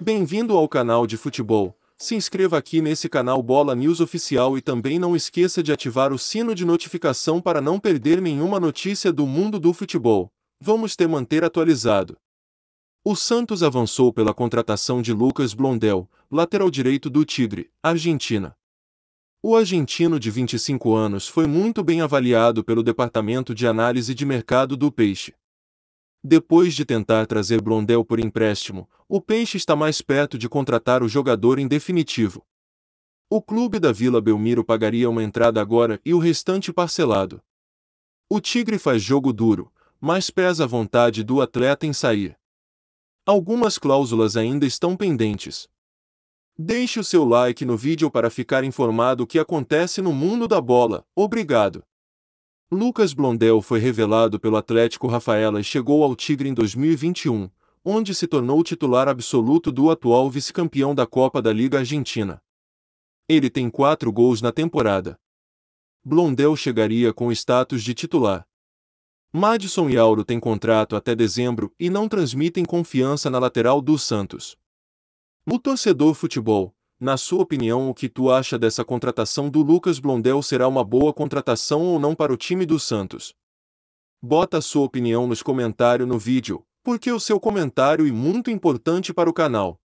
Bem-vindo ao canal de futebol. Se inscreva aqui nesse canal Bola News Oficial e também não esqueça de ativar o sino de notificação para não perder nenhuma notícia do mundo do futebol. Vamos te manter atualizado. O Santos avançou pela contratação de Lucas Blondel, lateral direito do Tigre, Argentina. O argentino de 25 anos foi muito bem avaliado pelo Departamento de Análise de Mercado do Peixe. Depois de tentar trazer Blondel por empréstimo, o Peixe está mais perto de contratar o jogador em definitivo. O clube da Vila Belmiro pagaria uma entrada agora e o restante parcelado. O Tigre faz jogo duro, mas pesa a vontade do atleta em sair. Algumas cláusulas ainda estão pendentes. Deixe o seu like no vídeo para ficar informado o que acontece no mundo da bola. Obrigado! Lucas Blondel foi revelado pelo Atlético Rafaela e chegou ao Tigre em 2021, onde se tornou titular absoluto do atual vice-campeão da Copa da Liga Argentina. Ele tem quatro gols na temporada. Blondel chegaria com status de titular. Madison e Auro têm contrato até dezembro e não transmitem confiança na lateral do Santos. O torcedor futebol, na sua opinião, o que tu acha dessa contratação do Lucas Blondel será uma boa contratação ou não para o time do Santos? Bota a sua opinião nos comentários no vídeo, porque o seu comentário é muito importante para o canal.